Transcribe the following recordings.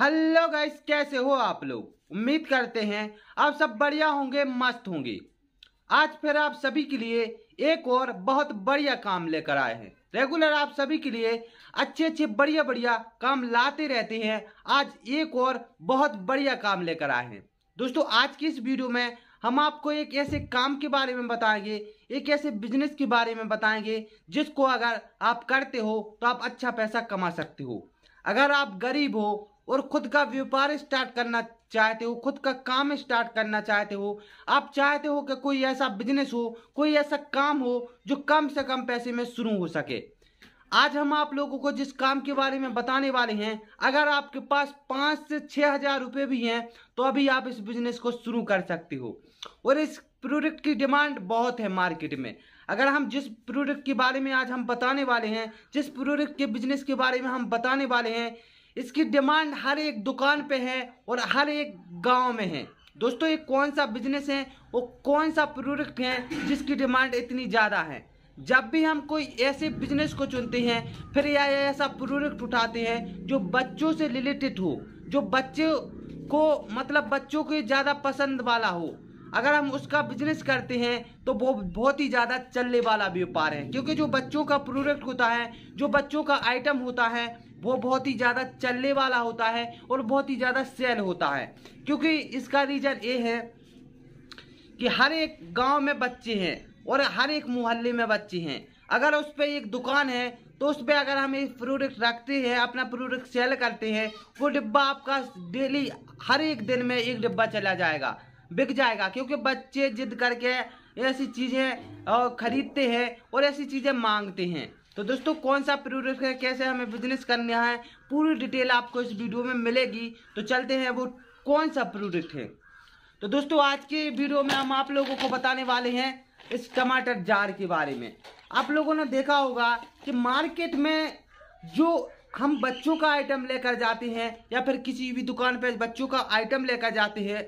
hello guys कैसे हो आप लोग उम्मीद करते हैं आप सब बढ़िया होंगे मस्त होंगे आज फिर आप सभी के लिए एक और बहुत बढ़िया काम लेकर आए हैं रेगुलर आप सभी के लिए अच्छे अच्छे बढ़िया बढ़िया काम लाते रहते हैं आज एक और बहुत बढ़िया काम लेकर आए हैं दोस्तों आज की इस वीडियो में हम आपको एक ऐसे काम के बारे में बताएंगे एक ऐसे बिजनेस के बारे में बताएंगे जिसको अगर आप करते हो तो आप अच्छा पैसा कमा सकते हो अगर आप गरीब हो और खुद का व्यापार स्टार्ट करना चाहते हो खुद का काम स्टार्ट करना चाहते हो आप चाहते हो कि कोई ऐसा बिजनेस हो कोई ऐसा काम हो जो कम से कम पैसे में शुरू हो सके आज हम आप लोगों को जिस काम के बारे में बताने वाले हैं अगर आपके पास पाँच से छः हज़ार रुपये भी हैं तो अभी आप इस बिजनेस को शुरू कर सकते हो और इस प्रोडक्ट की डिमांड बहुत है मार्केट में अगर हम जिस प्रोडक्ट के बारे में आज हम बताने वाले हैं जिस प्रोडक्ट के बिजनेस के बारे में हम बताने वाले हैं इसकी डिमांड हर एक दुकान पे है और हर एक गांव में है दोस्तों ये कौन सा बिजनेस है और कौन सा प्रोडक्ट है जिसकी डिमांड इतनी ज़्यादा है जब भी हम कोई ऐसे बिजनेस को चुनते हैं फिर या ऐसा प्रोडक्ट उठाते हैं जो बच्चों से रिलेटेड हो जो बच्चे को मतलब बच्चों को ज़्यादा पसंद वाला हो अगर हम उसका बिजनेस करते हैं तो वो बहुत ही ज़्यादा चलने वाला व्यापार है क्योंकि जो बच्चों का प्रोडक्ट होता है जो बच्चों का आइटम होता है वो बहुत ही ज़्यादा चलने वाला होता है और बहुत ही ज़्यादा सेल होता है क्योंकि इसका रीज़न ये है कि हर एक गांव में बच्चे हैं और हर एक मोहल्ले में बच्चे हैं अगर उस पर एक दुकान है तो उस पर अगर हम एक प्रोडक्ट रखते हैं अपना प्रोडक्ट सेल करते हैं वो डिब्बा आपका डेली हर एक दिन में एक डिब्बा चला जाएगा बिक जाएगा क्योंकि बच्चे जिद करके ऐसी चीज़ें खरीदते हैं और ऐसी चीज़ें मांगते हैं तो दोस्तों कौन सा प्रोडक्ट है कैसे हमें बिजनेस करना है पूरी डिटेल आपको इस वीडियो में मिलेगी तो चलते हैं वो कौन सा प्रोडक्ट है तो दोस्तों आज के वीडियो में हम आप लोगों को बताने वाले हैं इस टमाटर जार के बारे में आप लोगों ने देखा होगा कि मार्केट में जो हम बच्चों का आइटम लेकर जाते हैं या फिर किसी भी दुकान पर बच्चों का आइटम लेकर जाते हैं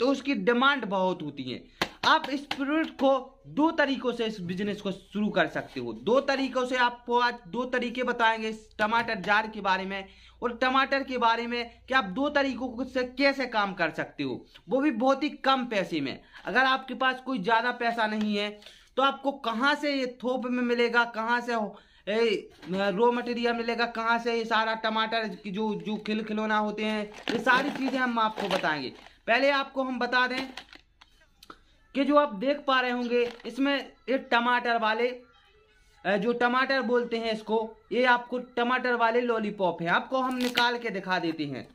तो उसकी डिमांड बहुत होती है आप इस प्रोडक्ट को दो तरीकों से इस बिजनेस को शुरू कर सकते हो दो तरीकों से आपको आज दो तरीके बताएंगे इस टमाटर जार के बारे में और टमाटर के बारे में कि आप दो तरीकों से कैसे काम कर सकते हो वो भी बहुत ही कम पैसे में अगर आपके पास कोई ज़्यादा पैसा नहीं है तो आपको कहाँ से ये थोप में मिलेगा कहाँ से रॉ मटेरियल मिलेगा कहाँ से ये सारा टमाटर की जो जो खिल खिलौना होते हैं ये सारी चीज़ें हम आपको बताएंगे पहले आपको हम बता दें कि जो आप देख पा रहे होंगे इसमें ये टमाटर वाले जो टमाटर बोलते हैं इसको ये आपको टमाटर वाले लॉलीपॉप है आपको हम निकाल के दिखा देते हैं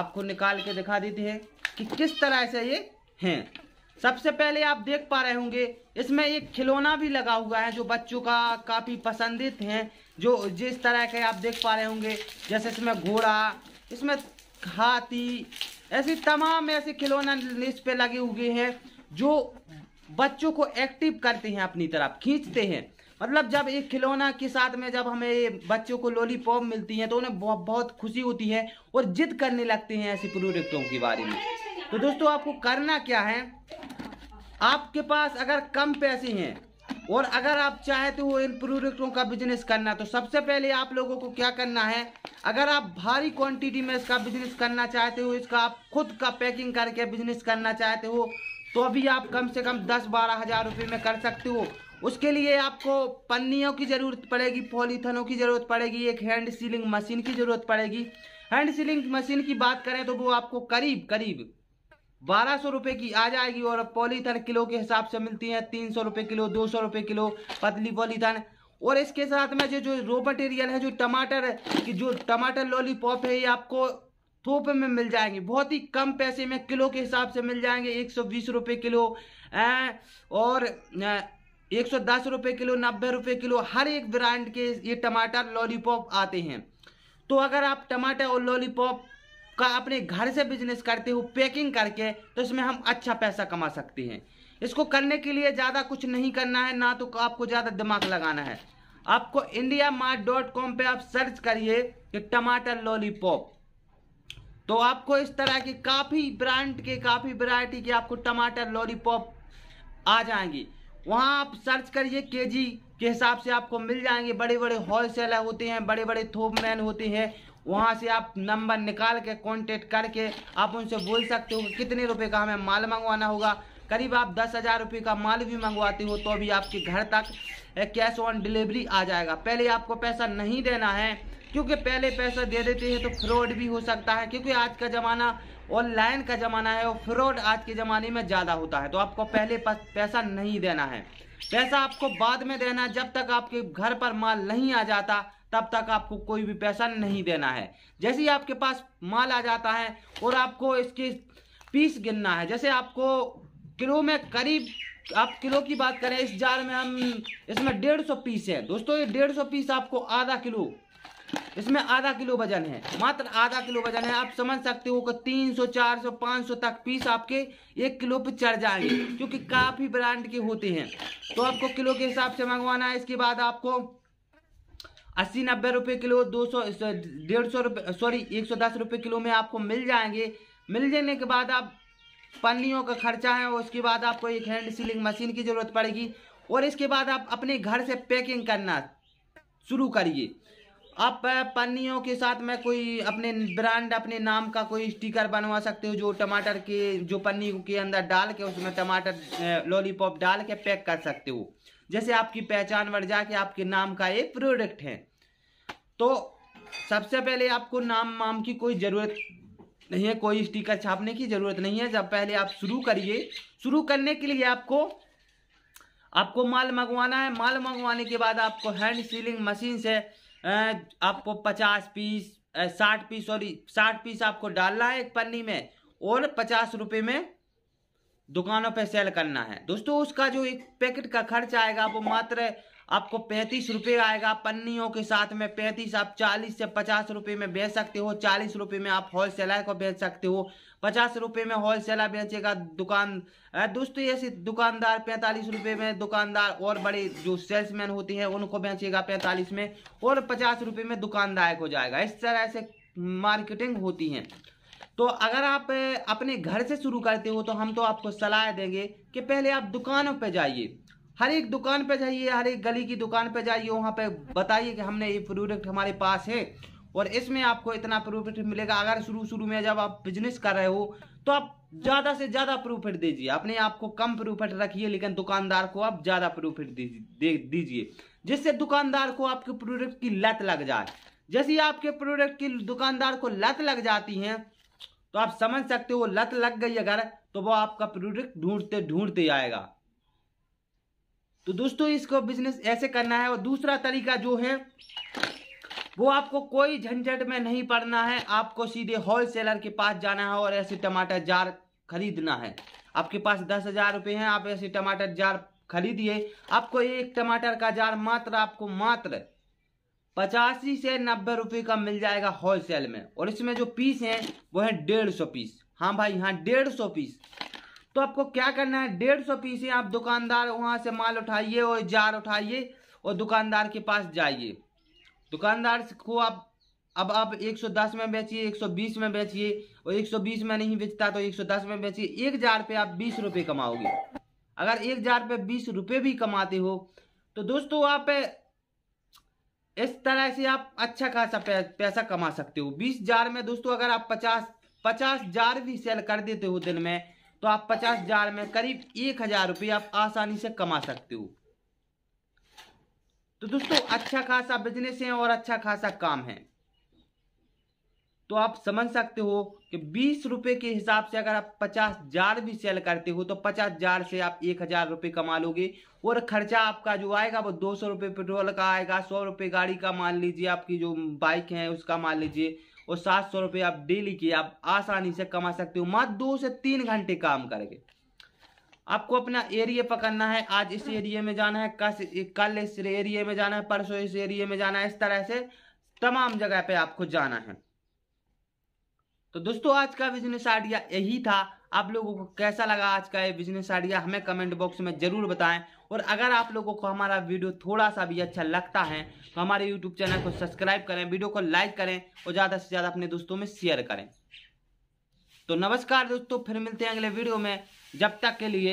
आपको निकाल के दिखा देते हैं कि किस तरह से ये हैं सबसे पहले आप देख पा रहे होंगे इसमें एक खिलौना भी लगा हुआ है जो बच्चों का काफ़ी पसंदित है जो जिस तरह के आप देख पा रहे होंगे जैसे इसमें घोड़ा इसमें हाथी ऐसी तमाम ऐसे खिलौना इस पे लगे हुए हैं जो बच्चों को एक्टिव करते हैं अपनी तरफ खींचते हैं मतलब जब एक खिलौना के साथ में जब हमें बच्चों को लॉलीपॉप मिलती है तो उन्हें बहुत बहुत खुशी होती है और जिद करने लगते हैं ऐसे प्रोडक्टों के बारे में तो दोस्तों आपको करना क्या है आपके पास अगर कम पैसे हैं और अगर आप चाहे तो इन प्रोडक्टों का बिजनेस करना तो सबसे पहले आप लोगों को क्या करना है अगर आप भारी क्वांटिटी में इसका बिजनेस करना चाहते हो इसका आप खुद का पैकिंग करके बिजनेस करना चाहते हो तो अभी आप कम से कम दस बारह हजार रुपये में कर सकते हो उसके लिए आपको पन्नियों की ज़रूरत पड़ेगी पॉलीथनों की ज़रूरत पड़ेगी एक हैंड सीलिंग मशीन की ज़रूरत पड़ेगी हैंड सीलिंग मशीन की बात करें तो वो आपको करीब करीब बारह सौ रुपये की आ जाएगी और पॉलीथन किलो के हिसाब से मिलती है तीन सौ रुपये किलो दो सौ रुपये किलो पतली पॉलीथन और इसके साथ में जो जो रो मटेरियल है जो टमाटर की जो टमाटर लॉलीपॉप है ये आपको थोपे में मिल जाएंगे बहुत ही कम पैसे में किलो के हिसाब से मिल जाएंगे एक सौ बीस रुपये किलो और एक सौ दस रुपये किलो नब्बे रुपये किलो हर एक ब्रांड के ये टमाटर लॉलीपॉप आते हैं तो अगर आप टमाटर और लॉलीपॉप का अपने घर से बिजनेस करते हो पैकिंग करके तो इसमें हम अच्छा पैसा कमा सकते हैं इसको करने के लिए ज़्यादा कुछ नहीं करना है ना तो आपको ज़्यादा दिमाग लगाना है आपको इंडिया मार्ट डॉट कॉम पर आप सर्च करिए कि टमाटर लॉलीपॉप तो आपको इस तरह के काफ़ी ब्रांड के काफ़ी वैरायटी के आपको टमाटर लॉलीपॉप आ जाएंगी वहाँ आप सर्च करिए केजी के हिसाब से आपको मिल जाएंगे बड़े बड़े होल सेलर होते हैं बड़े बड़े थोक मैन होते हैं वहाँ से आप नंबर निकाल के कांटेक्ट करके आप उनसे बोल सकते हो कि कितने रुपए का हमें माल मंगवाना होगा करीब आप दस हज़ार रुपये का माल भी मंगवाते हो तो अभी आपके घर तक कैश ऑन डिलीवरी आ जाएगा पहले आपको पैसा नहीं देना है क्योंकि पहले पैसा दे देते हैं तो फ्रॉड भी हो सकता है क्योंकि आज का ज़माना ऑनलाइन का ज़माना है और फ्रॉड आज के ज़माने में ज़्यादा होता है तो आपको पहले पैसा नहीं देना है पैसा आपको बाद में देना है जब तक आपके घर पर माल नहीं आ जाता तब तक आपको कोई भी पैसा नहीं देना है जैसे ही आपके पास माल आ जाता है और आपको इसकी पीस गिनना है जैसे आपको किलो में करीब आप किलो की बात करें इस जार में हम इसमें डेढ़ सौ पीस है दोस्तों ये डेढ़ सौ पीस आपको आधा किलो इसमें आधा किलो वजन है मात्र आधा किलो वजन है आप समझ सकते हो कि 300, 400, 500 तक पीस आपके एक किलो पे चढ़ जाएंगे क्योंकि काफ़ी ब्रांड के होते हैं तो आपको किलो के हिसाब से मंगवाना है इसके बाद आपको अस्सी नब्बे रुपए किलो 200 सौ डेढ़ सौ रुपये सॉरी एक सौ किलो में आपको मिल जाएंगे मिल जाने के बाद आप पन्नियों का खर्चा है और उसके बाद आपको एक हैंड सीलिंग मशीन की ज़रूरत पड़ेगी और इसके बाद आप अपने घर से पैकिंग करना शुरू करिए आप पन्नियों के साथ में कोई अपने ब्रांड अपने नाम का कोई स्टिकर बनवा सकते हो जो टमाटर के जो पन्नी के अंदर डाल के उसमें टमाटर लॉलीपॉप डाल के पैक कर सकते हो जैसे आपकी पहचान बढ़ जाके आपके नाम का एक प्रोडक्ट है तो सबसे पहले आपको नाम माम की कोई ज़रूरत नहीं है कोई स्टिकर छापने की ज़रूरत नहीं है जब पहले आप शुरू करिए शुरू करने के लिए आपको आपको माल मंगवाना है माल मंगवाने के बाद आपको हैंड सीलिंग मशीन से आपको पचास पीस साठ पीस सॉरी साठ पीस आपको डालना है एक पन्नी में और पचास रुपये में दुकानों पे सेल करना है दोस्तों उसका जो एक पैकेट का खर्च आएगा वो मात्र आपको पैंतीस रुपये आएगा पन्नियों के साथ में पैंतीस आप चालीस से पचास रुपये में बेच सकते हो चालीस रुपये में आप होल सेलर को बेच सकते हो पचास रुपये में होल सेलर बेचेगा दुकान दोस्तों ऐसे दुकानदार पैंतालीस रुपये में दुकानदार और बड़े जो सेल्समैन होते हैं उनको बेचेगा पैंतालीस में और पचास रुपये में दुकानदार को जाएगा इस तरह से मार्केटिंग होती है तो अगर आप अपने घर से शुरू करते हो तो हम तो आपको सलाह देंगे कि पहले आप दुकानों पर जाइए हर एक दुकान पे जाइए हर एक गली की दुकान पे जाइए वहाँ पे बताइए कि हमने ये प्रोडक्ट हमारे पास है और इसमें आपको इतना प्रॉफिट मिलेगा अगर शुरू शुरू में जब आप बिजनेस कर रहे हो तो आप ज़्यादा से ज़्यादा प्रॉफिट दीजिए अपने आप को कम प्रॉफिट रखिए लेकिन दुकानदार को आप ज़्यादा प्रॉफिट दीजिए जिससे दुकानदार को आपके प्रोडक्ट की लत लग जाए जैसे आपके प्रोडक्ट की दुकानदार को लत लग जाती है तो आप समझ सकते हो लत लग गई अगर तो वो आपका प्रोडक्ट ढूंढते ढूंढते आएगा तो दोस्तों इसको बिजनेस ऐसे करना है और दूसरा तरीका जो है वो आपको कोई झंझट में नहीं पड़ना है आपको सीधे होल सेलर के पास जाना है और ऐसे टमाटर जार खरीदना है आपके पास दस हजार रुपये हैं आप ऐसे टमाटर जार खरीदिए आपको एक टमाटर का जार मात्र आपको मात्र पचासी से नब्बे रुपये का मिल जाएगा होलसेल में और इसमें जो पीस हैं वो है डेढ़ सौ पीस हाँ भाई हाँ डेढ़ सौ पीस तो आपको क्या करना है डेढ़ सौ पीसें आप दुकानदार वहाँ से माल उठाइए और जार उठाइए और दुकानदार के पास जाइए दुकानदार को आप अब आप 110 में बेचिए 120 में बेचिए और 120 में नहीं बेचता तो 110 में बेचिए एक जार पे आप बीस रुपये कमाओगे अगर एक जार पे बीस रुपये भी कमाते हो तो दोस्तों आप इस तरह से आप अच्छा खासा पैसा कमा सकते हो बीस जार में दोस्तों अगर आप पचास पचास जार भी सेल कर देते हो दिन में तो आप पचास हजार में करीब एक हजार रुपये आप आसानी से कमा सकते हो तो दोस्तों अच्छा खासा बिजनेस है और अच्छा खासा काम है तो आप समझ सकते हो कि बीस रुपए के हिसाब से अगर आप पचास हजार भी सेल करते हो तो पचास हजार से आप एक हजार रुपये कमा लोगे और खर्चा आपका जो आएगा वो दो सौ रुपये पेट्रोल का आएगा सौ रुपये गाड़ी का मान लीजिए आपकी जो बाइक है उसका मान लीजिए और सात सौ रुपये आप डेली की आप आसानी से कमा सकते हो मात्र दो से तीन घंटे काम करके आपको अपना एरिया पकड़ना है आज इस एरिया में जाना है कल इस एरिया में जाना है परसों इस एरिया में जाना है इस तरह से तमाम जगह पे आपको जाना है तो दोस्तों आज का बिजनेस आइडिया यही था आप लोगों को कैसा लगा आज का ये बिजनेस आइडिया हमें कमेंट बॉक्स में जरूर बताएं और अगर आप लोगों को हमारा वीडियो थोड़ा सा भी अच्छा लगता है तो हमारे यूट्यूब चैनल को सब्सक्राइब करें वीडियो को लाइक करें और ज़्यादा से ज़्यादा अपने दोस्तों में शेयर करें तो नमस्कार दोस्तों फिर मिलते हैं अगले वीडियो में जब तक के लिए